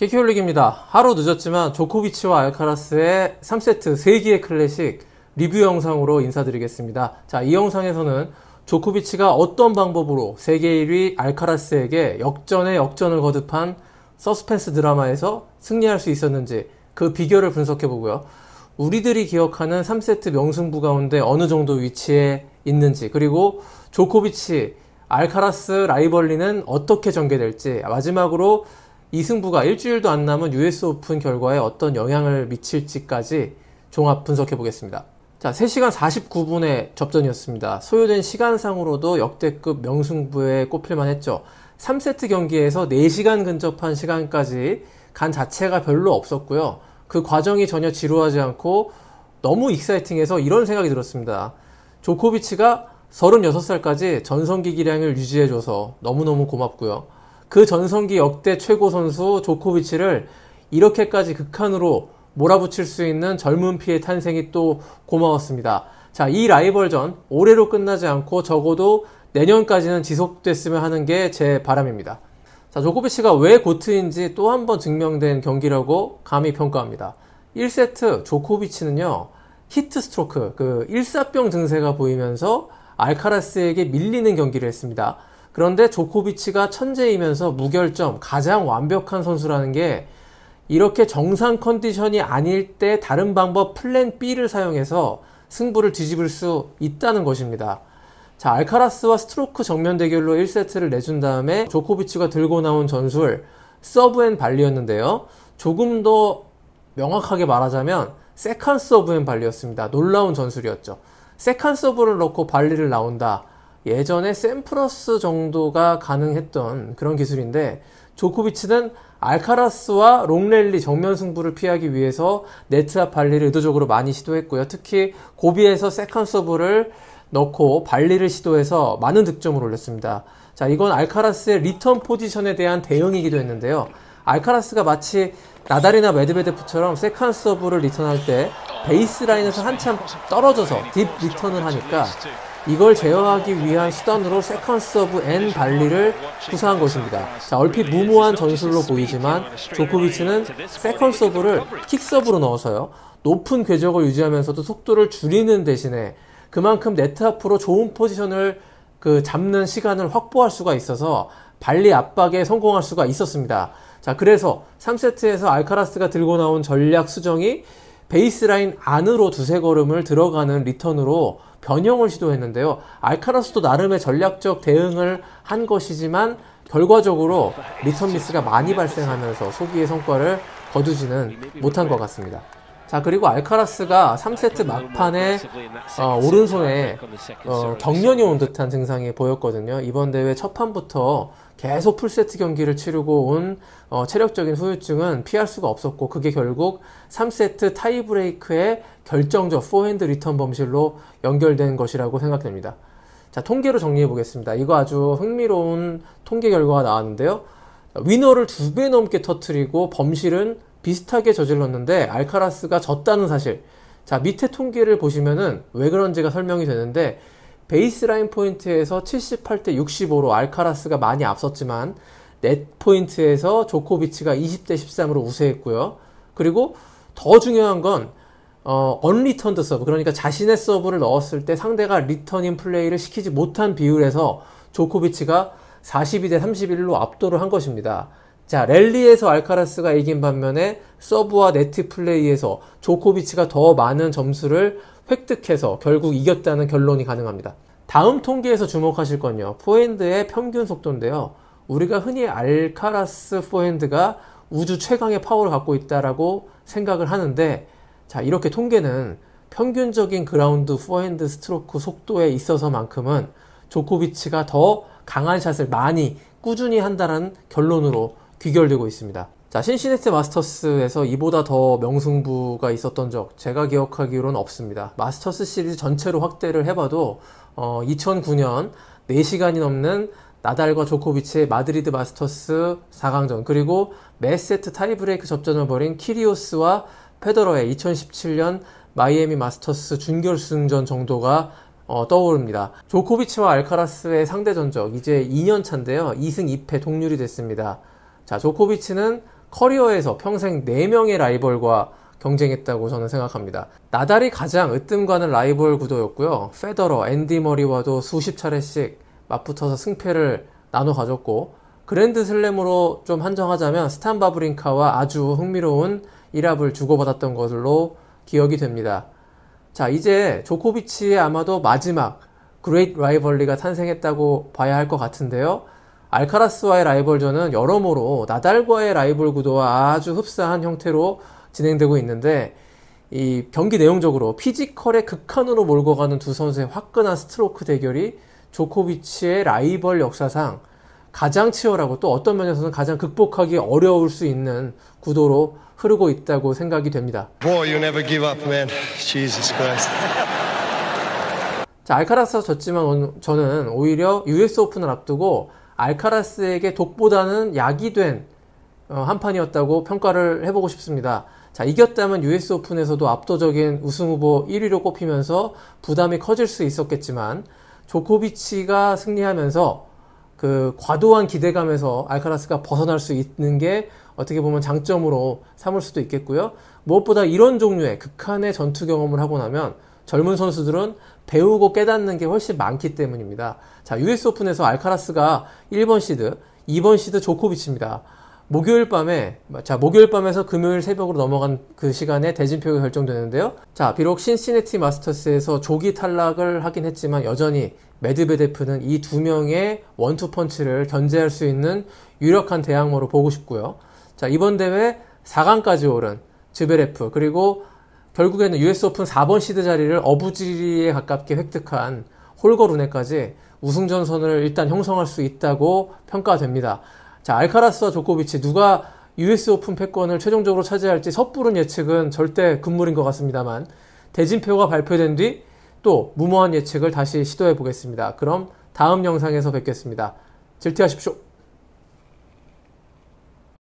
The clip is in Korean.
케키올릭입니다. 하루 늦었지만 조코비치와 알카라스의 3세트 3기의 클래식 리뷰 영상으로 인사드리겠습니다. 자, 이 영상에서는 조코비치가 어떤 방법으로 세계 1위 알카라스에게 역전의 역전을 거듭한 서스펜스 드라마에서 승리할 수 있었는지 그 비결을 분석해 보고요. 우리들이 기억하는 3세트 명승부 가운데 어느 정도 위치에 있는지 그리고 조코비치 알카라스 라이벌리는 어떻게 전개될지 마지막으로 이 승부가 일주일도 안 남은 US 오픈 결과에 어떤 영향을 미칠지까지 종합 분석해 보겠습니다. 자, 3시간 49분의 접전이었습니다. 소요된 시간상으로도 역대급 명승부에 꼽힐만 했죠. 3세트 경기에서 4시간 근접한 시간까지 간 자체가 별로 없었고요. 그 과정이 전혀 지루하지 않고 너무 익사이팅해서 이런 생각이 들었습니다. 조코비치가 36살까지 전성기 기량을 유지해줘서 너무너무 고맙고요. 그 전성기 역대 최고 선수 조코비치를 이렇게까지 극한으로 몰아붙일 수 있는 젊은 피의 탄생이 또 고마웠습니다. 자, 이 라이벌전 올해로 끝나지 않고 적어도 내년까지는 지속됐으면 하는 게 제 바람입니다. 자, 조코비치가 왜 고트인지 또 한번 증명된 경기라고 감히 평가합니다. 1세트 조코비치는요, 히트 스트로크, 그 일사병 증세가 보이면서 알카라스에게 밀리는 경기를 했습니다. 그런데 조코비치가 천재이면서 무결점, 가장 완벽한 선수라는 게 이렇게 정상 컨디션이 아닐 때 다른 방법 플랜 B를 사용해서 승부를 뒤집을 수 있다는 것입니다. 자, 알카라스와 스트로크 정면 대결로 1세트를 내준 다음에 조코비치가 들고 나온 전술 서브 앤 발리였는데요. 조금 더 명확하게 말하자면 세컨 서브 앤 발리였습니다. 놀라운 전술이었죠. 세컨 서브를 넣고 발리를 나온다. 예전에 샘플러스 정도가 가능했던 그런 기술인데 조코비치는 알카라스와 롱랠리 정면 승부를 피하기 위해서 네트와 발리를 의도적으로 많이 시도했고요. 특히 고비에서 세컨 서브를 넣고 발리를 시도해서 많은 득점을 올렸습니다. 자, 이건 알카라스의 리턴 포지션에 대한 대응이기도 했는데요. 알카라스가 마치 나달이나 메드베데프처럼 세컨 서브를 리턴할 때 베이스라인에서 한참 떨어져서 딥 리턴을 하니까 이걸 제어하기 위한 수단으로 세컨스 서브 N 발리를 구사한 것입니다. 자, 얼핏 무모한 전술로 보이지만 조코비치는 세컨스 서브를 킥서브로 넣어서요. 높은 궤적을 유지하면서도 속도를 줄이는 대신에 그만큼 네트 앞으로 좋은 포지션을 그 잡는 시간을 확보할 수가 있어서 발리 압박에 성공할 수가 있었습니다. 자, 그래서 3세트에서 알카라스가 들고 나온 전략 수정이 베이스라인 안으로 두세 걸음을 들어가는 리턴으로 변형을 시도했는데요. 알카라스도 나름의 전략적 대응을 한 것이지만 결과적으로 리턴 미스가 많이 발생하면서 소비의 성과를 거두지는 못한 것 같습니다. 자 그리고 알카라스가 3세트 막판에 어, 오른손에 어, 경련이 온 듯한 증상이 보였거든요. 이번 대회 첫 판부터 계속 풀세트 경기를 치르고 온 어, 체력적인 후유증은 피할 수가 없었고 그게 결국 3세트 타이브레이크의 결정적 포핸드 리턴 범실로 연결된 것이라고 생각됩니다. 자 통계로 정리해 보겠습니다. 이거 아주 흥미로운 통계 결과가 나왔는데요. 위너를 두 배 넘게 터트리고 범실은 비슷하게 저질렀는데 알카라스가 졌다는 사실. 자, 밑에 통계를 보시면은 왜 그런지가 설명이 되는데 베이스라인 포인트에서 78대 65로 알카라스가 많이 앞섰지만 넷 포인트에서 조코비치가 20대 13으로 우세했고요. 그리고 더 중요한 건 어, 언리턴드 서브 그러니까 자신의 서브를 넣었을 때 상대가 리턴인 플레이를 시키지 못한 비율에서 조코비치가 42대 31로 압도를 한 것입니다. 자, 랠리에서 알카라스가 이긴 반면에 서브와 네트 플레이에서 조코비치가 더 많은 점수를 획득해서 결국 이겼다는 결론이 가능합니다. 다음 통계에서 주목하실 건요. 포핸드의 평균 속도인데요. 우리가 흔히 알카라스 포핸드가 우주 최강의 파워를 갖고 있다라고 생각을 하는데 자, 이렇게 통계는 평균적인 그라운드 포핸드 스트로크 속도에 있어서만큼은 조코비치가 더 강한 샷을 많이 꾸준히 한다는 결론으로 귀결되고 있습니다. 자, 신시네트 마스터스에서 이보다 더 명승부가 있었던 적 제가 기억하기로는 없습니다. 마스터스 시리즈 전체로 확대를 해봐도 어, 2009년 4시간이 넘는 나달과 조코비치의 마드리드 마스터스 4강전 그리고 매세트 타이브레이크 접전을 벌인 키리오스와 페더러의 2017년 마이애미 마스터스 준결승전 정도가 어, 떠오릅니다. 조코비치와 알카라스의 상대 전적 이제 2년 차인데요. 2승 2패 동률이 됐습니다. 자, 조코비치는 커리어에서 평생 4명의 라이벌과 경쟁했다고 저는 생각합니다. 나달이 가장 으뜸가는 라이벌 구도였고요. 페더러, 앤디 머리와도 수십 차례씩 맞붙어서 승패를 나눠 가졌고 그랜드 슬램으로 좀 한정하자면 스탄 바브링카와 아주 흥미로운 일합을 주고받았던 것으로 기억이 됩니다. 자, 이제 조코비치의 아마도 마지막 그레이트 라이벌리가 탄생했다고 봐야 할 것 같은데요. 알카라스와의 라이벌전은 여러모로 나달과의 라이벌 구도와 아주 흡사한 형태로 진행되고 있는데 이 경기 내용적으로 피지컬의 극한으로 몰고 가는 두 선수의 화끈한 스트로크 대결이 조코비치의 라이벌 역사상 가장 치열하고 또 어떤 면에서는 가장 극복하기 어려울 수 있는 구도로 흐르고 있다고 생각이 됩니다. Boy, 자, 알카라스가 졌지만 저는 오히려 US 오픈을 앞두고 알카라스에게 독보다는 약이 된한 어, 판이었다고 평가를 해보고 싶습니다. 자, 이겼다면 US 오픈에서도 압도적인 우승 후보 1위로 꼽히면서 부담이 커질 수 있었겠지만 조코비치가 승리하면서 그 과도한 기대감에서 알카라스가 벗어날 수 있는 게 어떻게 보면 장점으로 삼을 수도 있겠고요. 무엇보다 이런 종류의 극한의 전투 경험을 하고 나면 젊은 선수들은 배우고 깨닫는 게 훨씬 많기 때문입니다. 자, US 오픈에서 알카라스가 1번 시드, 2번 시드 조코비치입니다. 목요일 밤에 자 목요일 밤에서 금요일 새벽으로 넘어간 그 시간에 대진표가 결정되는데요. 자 비록 신시네티 마스터스에서 조기 탈락을 하긴 했지만 여전히 메드베데프는 이 두 명의 원투 펀치를 견제할 수 있는 유력한 대항모로 보고 싶고요. 자 이번 대회 4강까지 오른 즈베레프 그리고 결국에는 US 오픈 4번 시드 자리를 어부지리에 가깝게 획득한 홀거 룬에까지 우승 전선을 일단 형성할 수 있다고 평가됩니다. 자, 알카라스와 조코비치 누가 US 오픈 패권을 최종적으로 차지할지 섣부른 예측은 절대 금물인 것 같습니다만 대진표가 발표된 뒤 또 무모한 예측을 다시 시도해 보겠습니다. 그럼 다음 영상에서 뵙겠습니다. 질투하십시오.